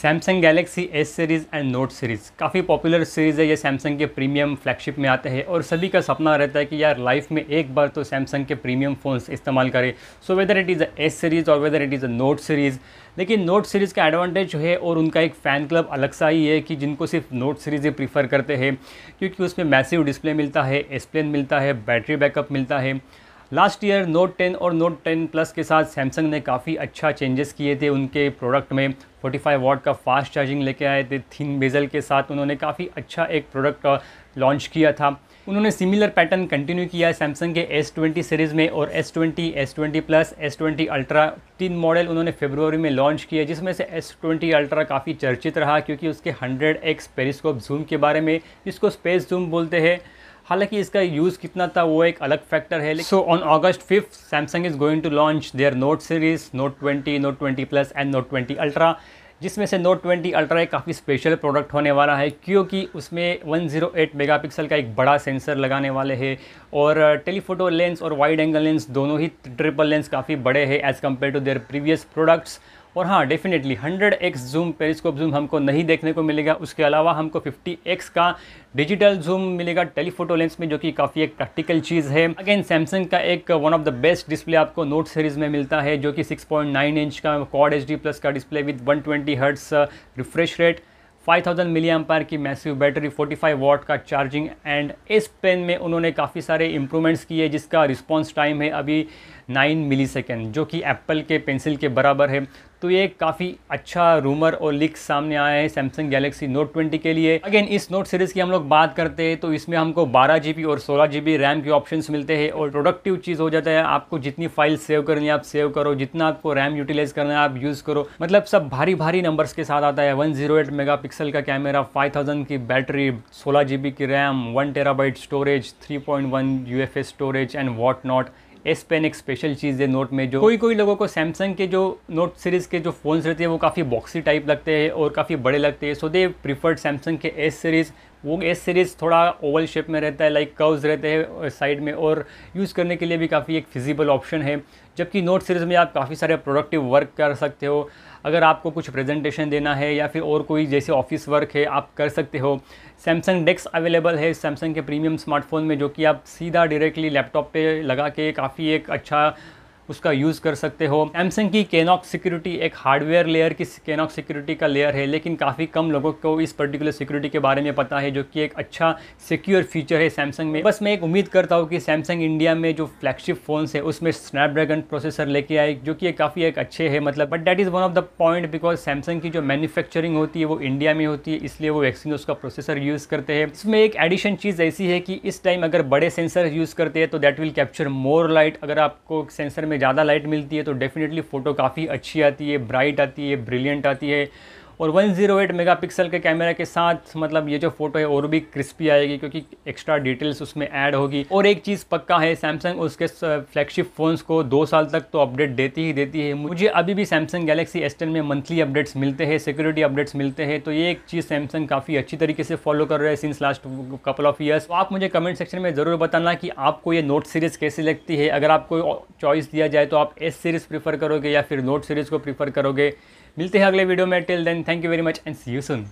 Samsung Galaxy S series and Note series काफ़ी popular series है ये सैमसंग के प्रीमियम फ्लैगशिप में आते हैं और सभी का सपना रहता है कि यार लाइफ में एक बार तो सैमसंग के प्रीमियम फ़ोन्स इस्तेमाल करें so whether it is a S series और whether it is a Note series लेकिन नोट सीरीज़ का एडवांटेज है और उनका एक फ़ैन क्लब अलग सा ही है कि जिनको सिर्फ नोट सीरीज़ ही प्रीफर करते हैं क्योंकि उसमें मैसिव डिस्प्ले मिलता है एसप्लेन मिलता है बैटरी बैकअप मिलता है लास्ट ईयर नोट टेन और नोट टेन प्लस के साथ सैमसंग ने काफ़ी अच्छा चेंजेस किए थे उनके प्रोडक्ट में 45 वॉट का फास्ट चार्जिंग लेके आए थे थिन बेजल के साथ उन्होंने काफ़ी अच्छा एक प्रोडक्ट लॉन्च uh, किया था उन्होंने सिमिलर पैटर्न कंटिन्यू किया है सैमसंग के S20 सीरीज़ में और S20, S20 plus S20 ultra तीन मॉडल उन्होंने फेब्रुवरी में लॉन्च किया जिसमें से S20 अल्ट्रा काफ़ी चर्चित रहा क्योंकि उसके 100x पेरिस्कोप जूम के बारे में जिसको स्पेस जूम बोलते हैं हालांकि इसका यूज़ कितना था वो एक अलग फैक्टर है so on August fifth Samsung is going to launch their Note series Note twenty Note twenty plus and Note twenty ultra जिसमें से नोट ट्वेंटी अल्ट्रा एक काफ़ी स्पेशल प्रोडक्ट होने वाला है क्योंकि उसमें 108 मेगापिक्सल का एक बड़ा सेंसर लगाने वाले हैं और टेलीफोटो uh, लेंस और वाइड एंगल लेंस दोनों ही ट्रिपल लेंस काफ़ी बड़े हैं as compare to their previous products और हाँ definitely 100x zoom periscope zoom हमको नहीं देखने को मिलेगा उसके अलावा हमको 50x का डिजिटल जूम मिलेगा टेलीफोटो लेंस में जो कि काफ़ी एक प्रैक्टिकल चीज़ है अगेन सैमसंग का एक one of the best display आपको नोट सीरीज़ में मिलता है जो कि 6.9 इंच का कॉड एच प्लस का display with 120 twenty hertz refresh rate 5000 thousand milliampere की मैसिव बैटरी 45 वॉट का चार्जिंग एंड इस पेन में उन्होंने काफ़ी सारे इंप्रूवमेंट्स किए जिसका रिस्पांस टाइम है अभी 9 मिली सेकेंड जो कि एप्पल के पेंसिल के बराबर है तो ये काफ़ी अच्छा रूमर और लीक सामने आया है सैमसंग गैलेक्सी नोट ट्वेंटी के लिए अगेन इस नोट सीरीज़ की हम लोग बात करते हैं तो इसमें हमको बारह जी और सोलह जी रैम के ऑप्शन मिलते हैं और प्रोडक्टिव चीज़ हो जाता है आपको जितनी फाइल सेव करनी है आप सेव करो जितना आपको रैम यूटिलाइज करना है आप यूज़ करो मतलब सब भारी भारी नंबर्स के साथ आता है वन मेगापिक्सल का कैमरा फाइव की बैटरी सोलह की RAM one terabyte storage three point one storage and what not S pen एक स्पेशल चीज़ है नोट में जो कोई कोई लोगों को सैमसंग के जो नोट सीरीज़ के जो फ़ोन्स रहते हैं वो काफ़ी बॉक्सी टाइप लगते हैं और काफ़ी बड़े लगते हैं सो दे प्रीफर्ड सैमसंग के एस सीरीज़ वो एस सीरीज़ थोड़ा ओवल शेप में रहता है लाइक कर्व्स रहते हैं साइड में और यूज़ करने के लिए भी काफ़ी एक फिजिबल ऑप्शन है जबकि नोट सीरीज़ में आप काफ़ी सारे प्रोडक्टिव वर्क कर सकते हो अगर आपको कुछ प्रेजेंटेशन देना है या फिर और कोई जैसे ऑफिस वर्क है आप कर सकते हो सैमसंग डेस्क अवेलेबल है सैमसंग के प्रीमियम स्मार्टफोन में जो कि आप सीधा डायरेक्टली लैपटॉप पे लगा के काफ़ी एक अच्छा उसका यूज़ कर सकते हो सैमसंग की केनॉक सिक्योरिटी एक हार्डवेयर लेयर की केनॉक सिक्योरिटी का लेयर है लेकिन काफ़ी कम लोगों को इस पर्टिकुलर सिक्योरिटी के बारे में पता है जो कि एक अच्छा सिक्योर फीचर है सैमसंग में बस मैं एक उम्मीद करता हूँ कि सैमसंग इंडिया में जो फ्लैगशिप फ़ोन्स है उसमें स्नैपड्रैगन प्रोसेसर लेके आए जो कि काफ़ी एक अच्छे है मतलब but that is one of the point because Samsung की जो मैन्युफैक्चरिंग होती है वो इंडिया में होती है इसलिए वो वैक्सीन उसका प्रोसेसर यूज़ करते हैं इसमें एक एडिशन चीज़ ऐसी है कि इस टाइम अगर बड़े सेंसर यूज़ करते हैं तो that will capture more light अगर आपको सेंसर में ज़्यादा लाइट मिलती है तो डेफिनेटली फ़ोटो काफ़ी अच्छी आती है ब्राइट आती है ब्रिलियंट आती है और 108 मेगापिक्सल के कैमरा के साथ मतलब ये जो फोटो है और भी क्रिस्पी आएगी क्योंकि एक्स्ट्रा डिटेल्स उसमें ऐड होगी और एक चीज़ पक्का है सैमसंग उसके फ्लैगशिप फ़ोन्स को दो साल तक तो अपडेट देती ही देती है मुझे अभी भी सैमसंग गैलेक्सी एस में मंथली अपडेट्स मिलते हैं सिक्योरिटी अपडेट्स मिलते हैं तो ये एक चीज़ सैमसंग काफ़ी अच्छी तरीके से फॉलो कर रहे हैं since last couple of years तो आप मुझे कमेंट सेक्शन में ज़रूर बताना कि आपको ये नोट सीरीज़ कैसी लगती है अगर आपको चॉइस दिया जाए तो आप एस सीरीज़ प्रीफर करोगे या फिर नोट सीरीज़ को प्रीफर करोगे मिलते हैं अगले वीडियो में till then Thank you very much and see you soon.